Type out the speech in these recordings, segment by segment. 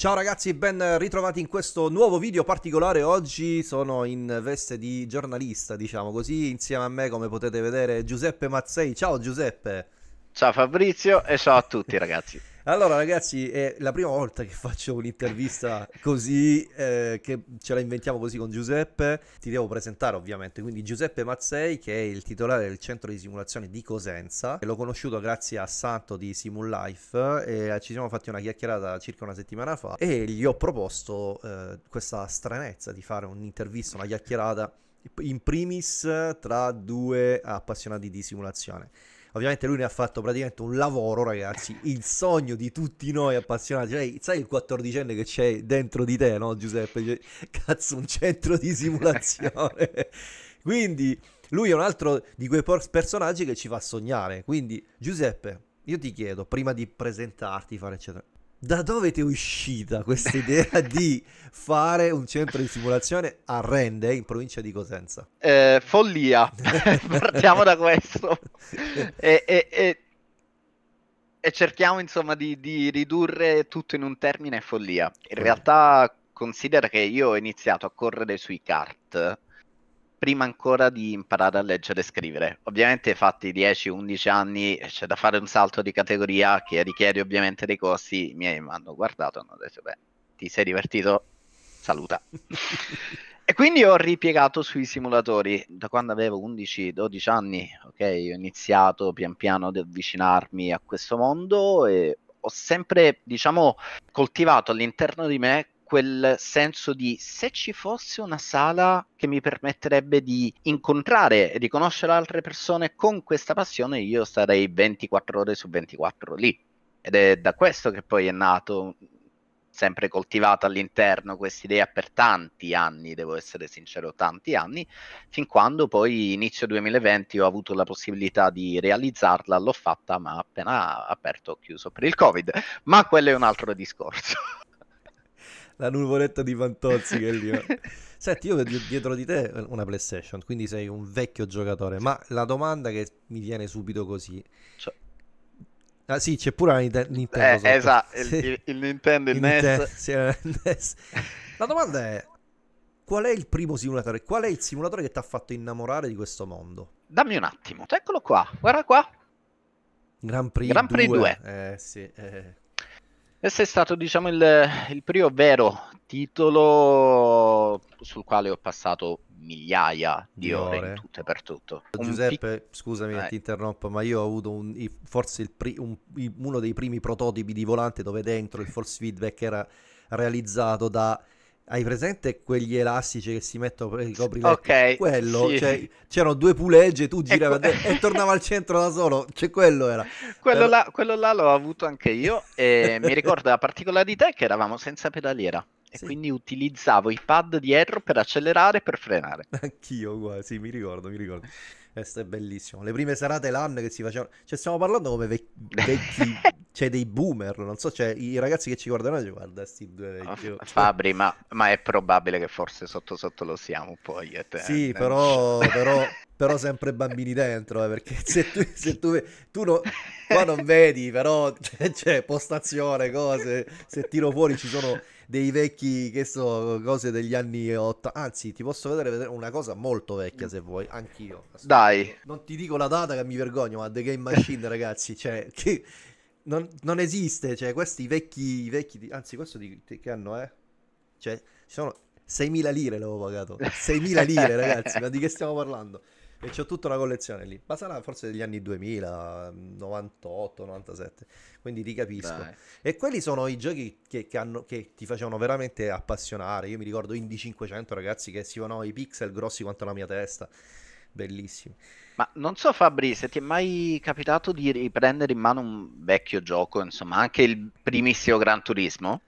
Ciao ragazzi, ben ritrovati in questo nuovo video particolare. Oggi sono in veste di giornalista, diciamo così, insieme a me, come potete vedere, Giuseppe Mazzei. Ciao Giuseppe. Ciao Fabrizio e ciao a tutti ragazzi. Allora, ragazzi, è la prima volta che faccio un'intervista così, eh, che ce la inventiamo così con Giuseppe. Ti devo presentare, ovviamente. Quindi, Giuseppe Mazzei, che è il titolare del centro di simulazione di Cosenza. L'ho conosciuto grazie a Santo di Simulife. E eh, ci siamo fatti una chiacchierata circa una settimana fa. E gli ho proposto eh, questa stranezza di fare un'intervista, una chiacchierata in primis tra due appassionati di simulazione. Ovviamente lui ne ha fatto praticamente un lavoro, ragazzi, il sogno di tutti noi appassionati. Cioè, sai il quattordicenne che c'è dentro di te, no Giuseppe? Cioè, cazzo, un centro di simulazione. Quindi lui è un altro di quei personaggi che ci fa sognare. Quindi Giuseppe, io ti chiedo, prima di presentarti, fare eccetera, da dove ti è uscita questa idea di fare un centro di simulazione a Rende in provincia di Cosenza? Eh, follia, partiamo da questo. E, e, e, e cerchiamo insomma di, di, ridurre tutto in un termine follia. In realtà considera che io ho iniziato a correre sui kart prima ancora di imparare a leggere e scrivere. Ovviamente fatti 10-11 anni c'è da fare un salto di categoria che richiede ovviamente dei costi. I miei mi hanno guardato e hanno detto, beh, ti sei divertito, saluta. e quindi ho ripiegato sui simulatori da quando avevo 11-12 anni, ok? Ho iniziato pian piano ad avvicinarmi a questo mondo e ho sempre, diciamo, coltivato all'interno di me quel senso di se ci fosse una sala che mi permetterebbe di incontrare e di conoscere altre persone con questa passione, io starei 24 ore su 24 lì. Ed è da questo che poi è nato, sempre coltivata all'interno, questa idea per tanti anni, devo essere sincero, tanti anni, fin quando poi inizio 2020 ho avuto la possibilità di realizzarla, l'ho fatta, ma appena aperto ho chiuso per il Covid. Ma quello è un altro discorso la nuvoletta di Fantozzi che è lì. Senti, io vedo dietro di te una PlayStation, quindi sei un vecchio giocatore, ma la domanda che mi viene subito così... Cioè. Ah sì, c'è pure la Nintendo. Eh, esatto, il, il, Nintendo, il, il NES. Sì, eh, NES. La domanda è, qual è il primo simulatore? Qual è il simulatore che ti ha fatto innamorare di questo mondo? Dammi un attimo, eccolo qua, guarda qua. Gran Prix, Grand Prix 2. 2. Eh, sì, eh. Questo è stato, diciamo, il, il primo vero titolo sul quale ho passato migliaia di, di ore, ore in tutto e per tutto. Giuseppe, pic- scusami eh. ti interrompo, ma io ho avuto un, forse pri- un, uno dei primi prototipi di volante dove dentro il force feedback era realizzato da hai presente quegli elastici che si mettono per i copriletti? Ok. Quello, sì. cioè, c'erano due pulegge, tu giravi e, que- e tornavi al centro da solo, cioè quello era. Quello, era... Là, quello là l'ho avuto anche io e mi ricordo la particolarità che eravamo senza pedaliera. E sì. quindi utilizzavo i pad dietro per accelerare e per frenare. Anch'io, qua, sì, mi ricordo, mi ricordo. Questo è bellissimo. Le prime serate LAN che si facevano... Cioè, stiamo parlando come vecchi... cioè, dei boomer, non so, cioè, i ragazzi che ci guardano e guarda sti due oh, vecchi. Oh, Fabri, ma, ma, è probabile che forse sotto sotto lo siamo poi io eh, te. Sì, eh, però, però, però sempre bambini dentro, eh, perché se tu, se tu, tu no, qua non vedi, però, c'è cioè, postazione, cose, se tiro fuori ci sono dei vecchi, che so, cose degli anni 80. Anzi, ti posso vedere una cosa molto vecchia mm. se vuoi, anch'io. Dai. Non ti dico la data che mi vergogno, ma The Game Machine, ragazzi, cioè, che... non, non, esiste, cioè, questi vecchi, vecchi, anzi, questo di, che anno è? Cioè, sono 6.000 lire l'avevo pagato, 6.000 lire, ragazzi, ma di che stiamo parlando? e ho tutta una collezione lì. Ma sarà forse degli anni 2000, 98, 97, quindi ti capisco. Dai. E quelli sono i giochi che, che, hanno, che, ti facevano veramente appassionare. Io mi ricordo Indy 500, ragazzi, che si vanno i pixel grossi quanto la mia testa. Bellissimi. Ma non so Fabri, se ti è mai capitato di riprendere in mano un vecchio gioco, insomma, anche il primissimo Gran Turismo?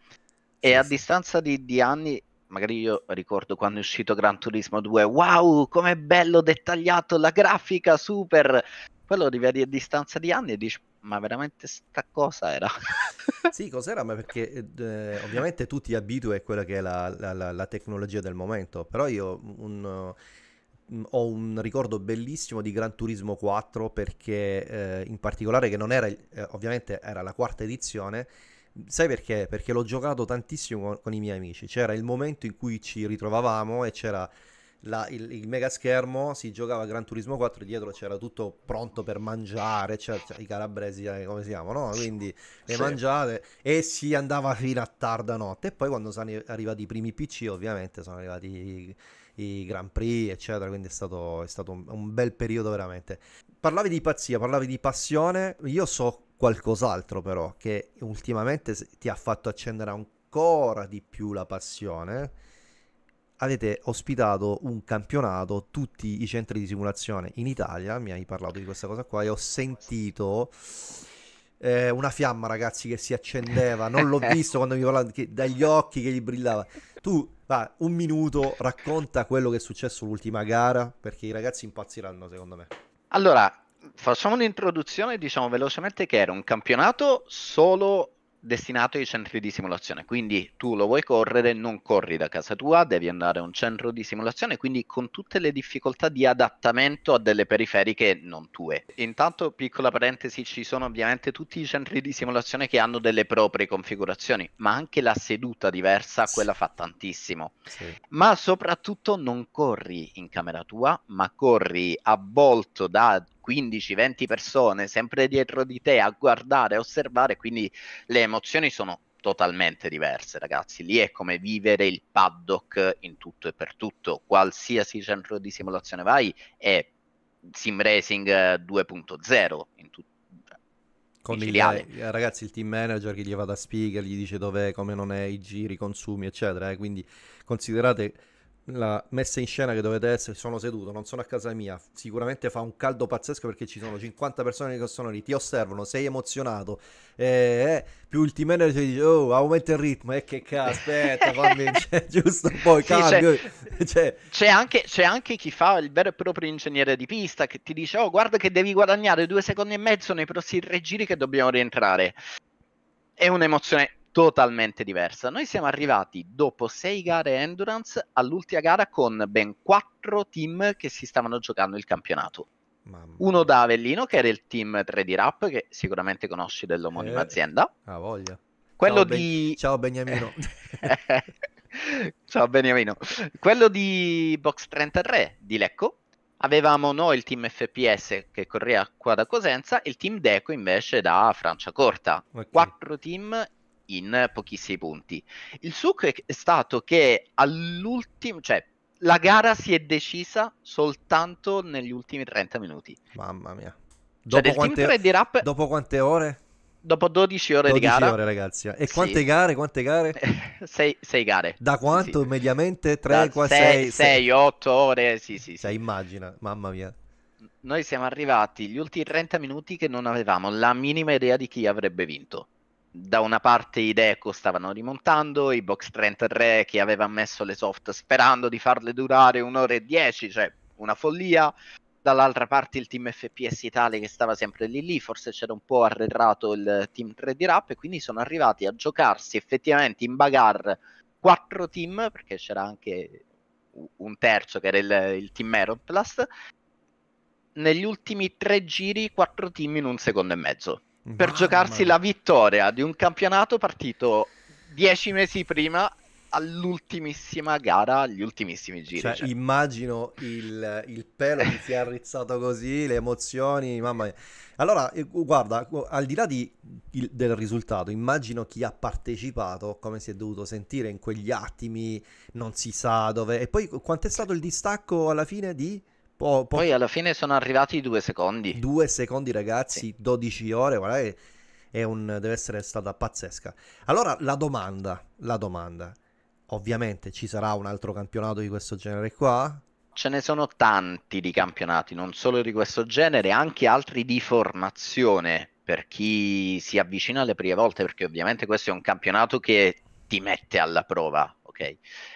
E a distanza di, di, anni magari io ricordo quando è uscito Gran Turismo 2, wow, com'è bello dettagliato la grafica, super. Quello rivedi a distanza di anni e dici, ma veramente sta cosa era? sì, cos'era? Ma perché eh, eh, ovviamente tu ti abitui a quella che è la, la, la tecnologia del momento, però io un, un, mm, ho un ricordo bellissimo di Gran Turismo 4 perché eh, in particolare che non era, eh, ovviamente era la quarta edizione, Sai perché? Perché l'ho giocato tantissimo con, i miei amici. C'era il momento in cui ci ritrovavamo e c'era la, il, il, mega schermo, si giocava Gran Turismo 4, dietro c'era tutto pronto per mangiare, c'era, c'era i calabresi eh, come si chiamano, quindi le sì. mangiate e si andava fino a tarda notte e poi quando sono arrivati i primi PC ovviamente sono arrivati i, i Grand Prix eccetera, quindi è stato, è stato un, un bel periodo veramente. Parlavi di pazzia, parlavi di passione, io so qualcos'altro però che ultimamente ti ha fatto accendere ancora di più la passione. Avete ospitato un campionato, tutti i centri di simulazione in Italia, mi hai parlato di questa cosa qua e ho sentito eh, una fiamma ragazzi che si accendeva, non l'ho visto quando mi parlava dagli occhi che gli brillava. Tu va, un minuto, racconta quello che è successo l'ultima gara perché i ragazzi impazziranno secondo me. Allora, facciamo un'introduzione, diciamo velocemente che era un campionato solo destinato ai centri di simulazione, quindi tu lo vuoi correre, non corri da casa tua, devi andare a un centro di simulazione, quindi con tutte le difficoltà di adattamento a delle periferiche non tue. Intanto, piccola parentesi, ci sono ovviamente tutti i centri di simulazione che hanno delle proprie configurazioni, ma anche la seduta diversa, quella fa tantissimo. Sì. Ma soprattutto non corri in camera tua, ma corri avvolto da 15-20 persone sempre dietro di te a guardare, a osservare, quindi le emozioni sono totalmente diverse, ragazzi. Lì è come vivere il paddock in tutto e per tutto. Qualsiasi centro di simulazione vai è sim racing 2.0 eh, in tutto. Con il, eh, ragazzi, il team manager che gli va da spiga, gli dice dov'è, come non è, i giri, i consumi, eccetera. Eh. Quindi considerate la messa in scena che dovete essere, sono seduto, non sono a casa mia, sicuramente fa un caldo pazzesco perché ci sono 50 persone che sono lì, ti osservano, sei emozionato, eh, eh più il team manager dice oh aumenta il ritmo, e eh, che cazzo, aspetta, fammi, cioè, giusto, poi sì, cambio. C'è, cioè... c'è, anche, c'è, anche, chi fa il vero e proprio ingegnere di pista che ti dice oh guarda che devi guadagnare due secondi e mezzo nei prossimi tre giri che dobbiamo rientrare. È un'emozione totalmente diversa. Noi siamo arrivati dopo sei gare endurance all'ultima gara con ben quattro team che si stavano giocando il campionato. Mamma. Uno da Avellino, che era il team 3D Rap, che sicuramente conosci dell'omonima eh, azienda. Ah, voglia. Quello ciao, ben... ciao Beniamino. ciao Beniamino. Quello di Box 33 di Lecco. Avevamo noi il team FPS che correva qua da Cosenza, e il team Deco invece da Franciacorta. Okay. Quattro team in pochissimi punti. Il succo è stato che all'ultimo, cioè la gara si è decisa soltanto negli ultimi 30 minuti. Mamma mia. Cioè, dopo, cioè, quante, rap... dopo quante ore? Dopo 12 ore 12 di gara. ore, ragazzi. E quante sì. gare? Quante gare? 6 gare. Da quanto sì. mediamente? 3, 4, 6, 6, 8 ore. Sì, sì, sì. Cioè, immagina, mamma mia. Noi siamo arrivati gli ultimi 30 minuti che non avevamo la minima idea di chi avrebbe vinto da una parte i Deco stavano rimontando, i Box 33 che aveva messo le soft sperando di farle durare un'ora e dieci, cioè una follia. Dall'altra parte il team FPS Italia che stava sempre lì lì, forse c'era un po' arretrato il team 3D Rap e quindi sono arrivati a giocarsi effettivamente in bagarre quattro team, perché c'era anche un terzo che era il, il team Aeroplast, negli ultimi tre giri quattro team in un secondo e mezzo per giocarsi la vittoria di un campionato partito dieci mesi prima all'ultimissima gara, agli ultimissimi giri. Cioè, cioè. Immagino il, il, pelo che si è arrizzato così, le emozioni, mamma mia. Allora, eh, guarda, al di là di, il, del risultato, immagino chi ha partecipato, come si è dovuto sentire in quegli attimi, non si sa dove. E poi quanto è stato il distacco alla fine di... Po- po- Poi alla fine sono arrivati i due secondi. Due secondi, ragazzi, sì. 12 ore, guarda è un, deve essere stata pazzesca. Allora, la domanda, la domanda. Ovviamente ci sarà un altro campionato di questo genere qua? Ce ne sono tanti di campionati, non solo di questo genere, anche altri di formazione per chi si avvicina alle prime volte, perché ovviamente questo è un campionato che ti mette alla prova.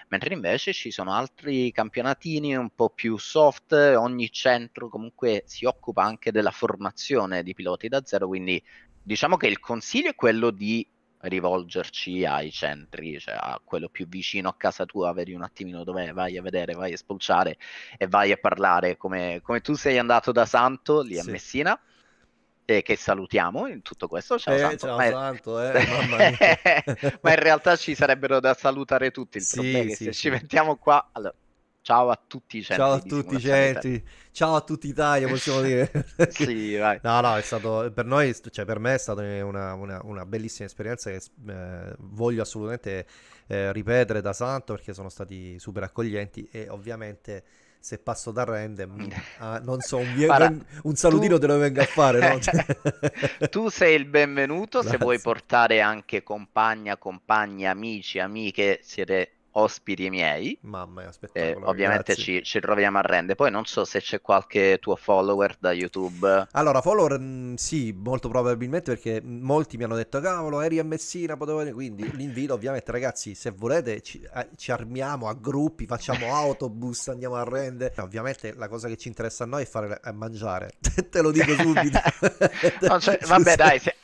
Mentre invece ci sono altri campionatini un po' più soft, ogni centro comunque si occupa anche della formazione di piloti da zero, quindi diciamo che il consiglio è quello di rivolgerci ai centri, cioè a quello più vicino a casa tua, vedi un attimino dove vai a vedere, vai a spulciare e vai a parlare come, come tu sei andato da Santo lì a sì. Messina eh, che salutiamo in tutto questo. Ciao, eh, Santo. Ciao ma, eh, Santo, eh, ma in realtà ci sarebbero da salutare tutti. Il sì, problema sì, se sì. ci mettiamo qua. Allora, ciao a tutti i centri. Ciao a tutti i centri. Ciao a tutti Italia, possiamo dire. sì, vai. No, no, è stato per noi, cioè per me è stata una, una, una bellissima esperienza che eh, voglio assolutamente eh, ripetere da Santo perché sono stati super accoglienti e ovviamente se passo da random, mm. a, ah, non so, un, vie- Guarda, un salutino tu... te lo venga a fare. No? Cioè, tu sei il benvenuto, Grazie. se vuoi portare anche compagna, compagni, amici, amiche, siete ospiti miei. Mamma mia, eh, ovviamente ci, ci, troviamo a rende. Poi non so se c'è qualche tuo follower da YouTube. Allora, follower mm, sì, molto probabilmente perché molti mi hanno detto cavolo, eri a Messina, potevo venire. Quindi l'invito ovviamente ragazzi, se volete ci, eh, ci armiamo a gruppi, facciamo autobus, andiamo a rende. Ovviamente la cosa che ci interessa a noi è fare è mangiare. Te lo dico subito. no, cioè, vabbè, dai, se,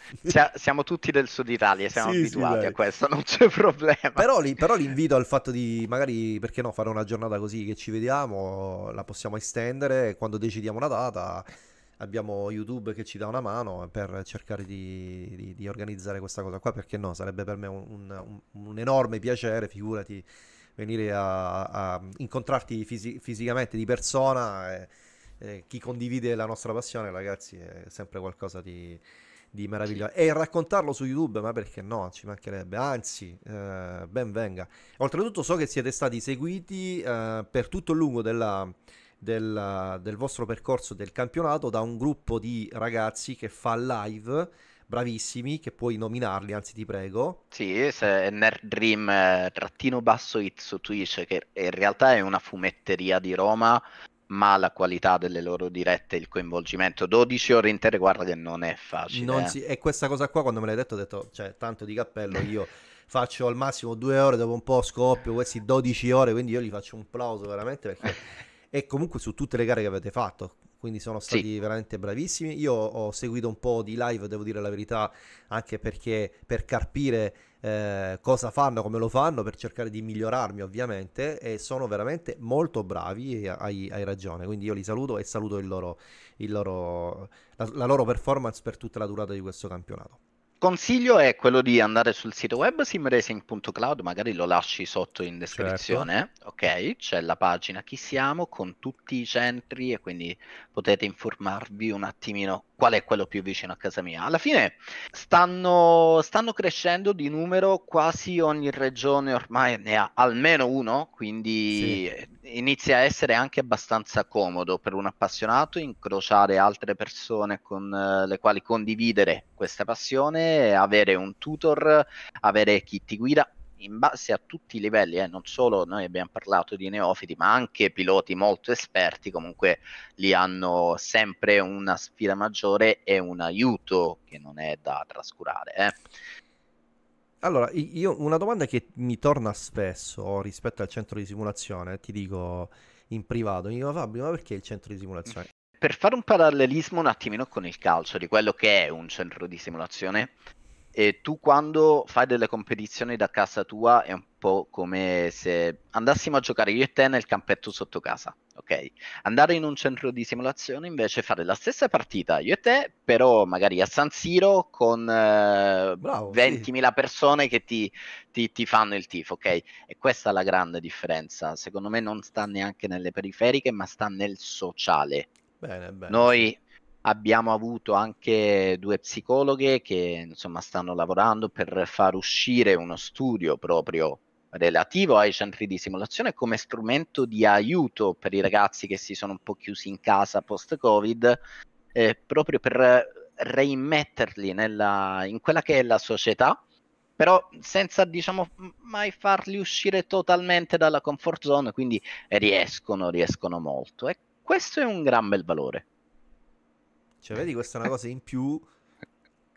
siamo tutti del sud Italia, siamo sì, abituati sì, a questo, non c'è problema. Però, però l'invito al fatto fatto di magari perché no fare una giornata così che ci vediamo, la possiamo estendere quando decidiamo una data. Abbiamo YouTube che ci dà una mano per cercare di, di, di organizzare questa cosa qua, perché no? Sarebbe per me un, un, un enorme piacere, figurati, venire a, a incontrarti fisi- fisicamente di persona. E, eh, e eh, chi condivide la nostra passione, ragazzi, è sempre qualcosa di, di meraviglioso. E raccontarlo su YouTube, ma perché no? Ci mancherebbe, anzi, eh, ben venga. Oltretutto so che siete stati seguiti eh, per tutto il lungo della, della, del vostro percorso del campionato da un gruppo di ragazzi che fa live bravissimi che puoi nominarli, anzi ti prego. Sì, se è Nerd Dream eh, trattino basso hit su Twitch che in realtà è una fumetteria di Roma ma la qualità delle loro dirette, il coinvolgimento. 12 ore intere, guarda che non è facile. Non eh. si... E questa cosa qua, quando me l'hai detto, ho detto, cioè, tanto di cappello, eh. io faccio al massimo due ore, dopo un po' scoppio, questi 12 ore, quindi io gli faccio un plauso veramente perché... Eh. e comunque su tutte le gare che avete fatto, quindi sono stati sì. veramente bravissimi. Io ho seguito un po' di live, devo dire la verità, anche perché per carpire eh, cosa fanno, come lo fanno per cercare di migliorarmi ovviamente e sono veramente molto bravi e hai, hai ragione, quindi io li saluto e saluto il loro, il loro, la, la loro performance per tutta la durata di questo campionato consiglio è quello di andare sul sito web simracing.cloud, magari lo lasci sotto in descrizione, certo. ok? C'è la pagina chi siamo con tutti i centri e quindi potete informarvi un attimino qual è quello più vicino a casa mia. Alla fine stanno, stanno crescendo di numero, quasi ogni regione ormai ne ha almeno uno, quindi sì. inizia a essere anche abbastanza comodo per un appassionato incrociare altre persone con eh, le quali condividere questa passione avere un tutor, avere chi ti guida in base a tutti i livelli, eh, non solo noi abbiamo parlato di neofiti, ma anche piloti molto esperti comunque li hanno sempre una sfida maggiore e un aiuto che non è da trascurare. Eh. Allora, io una domanda che mi torna spesso rispetto al centro di simulazione, ti dico in privato, mi dicono Fabio, ma perché il centro di simulazione? per fare un parallelismo un attimino con il calcio, di quello che è un centro di simulazione, e tu quando fai delle competizioni da casa tua è un po' come se andassimo a giocare io e te nel campetto sotto casa, ok? Andare in un centro di simulazione invece fare la stessa partita io e te, però magari a San Siro con eh, Bravo, 20.000 sì. persone che ti, ti, ti, fanno il tifo, ok? E questa è la grande differenza, secondo me non sta neanche nelle periferiche, ma sta nel sociale. Bene, bene. Noi abbiamo avuto anche due psicologhe che insomma stanno lavorando per far uscire uno studio proprio relativo ai centri di simulazione come strumento di aiuto per i ragazzi che si sono un po' chiusi in casa post-Covid, eh, proprio per reimmetterli nella, in quella che è la società, però senza diciamo mai farli uscire totalmente dalla comfort zone, quindi riescono, riescono molto. E questo è un gran bel valore. Cioè, vedi, questa è una cosa in più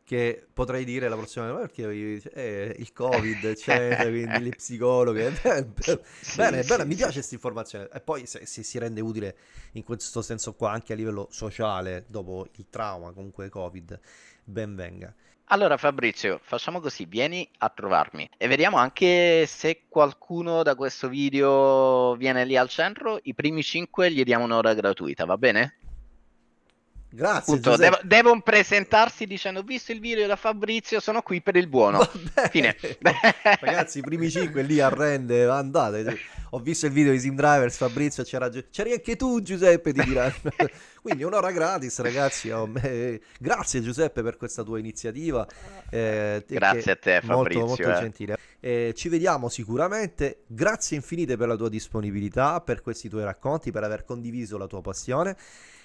che potrei dire la prossima volta perché eh, il covid c'è quindi le psicologhe eh, bene, sì, bene, sì, mi piace questa informazione e poi se, se, si rende utile in questo senso qua anche a livello sociale dopo il trauma comunque covid ben venga allora Fabrizio, facciamo così, vieni a trovarmi e vediamo anche se qualcuno da questo video viene lì al centro, i primi 5 gli diamo un'ora gratuita, va bene? Grazie. Appunto, Devo, devono presentarsi dicendo: Ho visto il video da Fabrizio, sono qui per il buono. Vabbè. Fine. Ragazzi, i primi 5 lì arrende, andate. Ho visto il video di Sim Drivers, Fabrizio, c'era, c'eri anche tu, Giuseppe. Ti diranno. Quindi un'ora gratis, ragazzi. Oh, me... Grazie, Giuseppe, per questa tua iniziativa. Eh, Grazie a te, Fabrizio. molto eh. gentile. Eh, ci vediamo sicuramente. Grazie infinite per la tua disponibilità, per questi tuoi racconti, per aver condiviso la tua passione.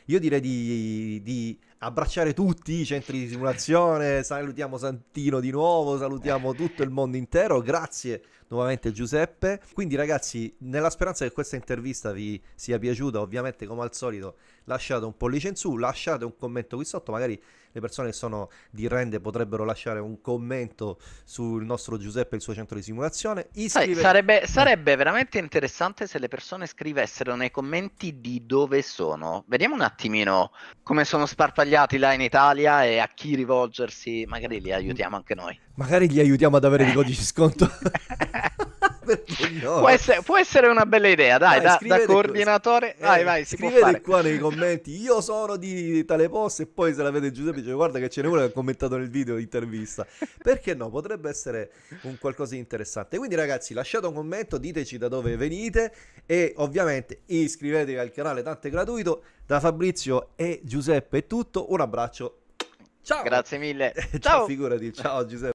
Io direi di, di abbracciare tutti i centri di simulazione. Salutiamo Santino di nuovo, salutiamo tutto il mondo intero. Grazie nuovamente Giuseppe. Quindi ragazzi, nella speranza che questa intervista vi sia piaciuta, ovviamente come al solito lasciate un pollice in su, lasciate un commento qui sotto, magari le persone che sono di Rende potrebbero lasciare un commento sul nostro Giuseppe e il suo centro di simulazione. Iscrive... Sai, sarebbe, eh. sarebbe, veramente interessante se le persone scrivessero nei commenti di dove sono. Vediamo un attimino come sono sparpagliati là in Italia e a chi rivolgersi. Magari li mm. aiutiamo anche noi. Magari li aiutiamo ad avere i codici sconto. no? può, essere, può, essere, una bella idea, dai, vai, da, da, coordinatore. Qua, vai, eh, vai, scrivete qua nei commenti, io sono di tale post e poi se la vede Giuseppe dice guarda che ce n'è uno che ha commentato nel video intervista. Perché no? Potrebbe essere un qualcosa di interessante. Quindi ragazzi, lasciate un commento, diteci da dove venite e ovviamente iscrivetevi al canale, tanto è gratuito. Da Fabrizio e Giuseppe è tutto, un abbraccio. Ciao. Grazie mille. ciao, ciao figurati. Ciao Giuseppe.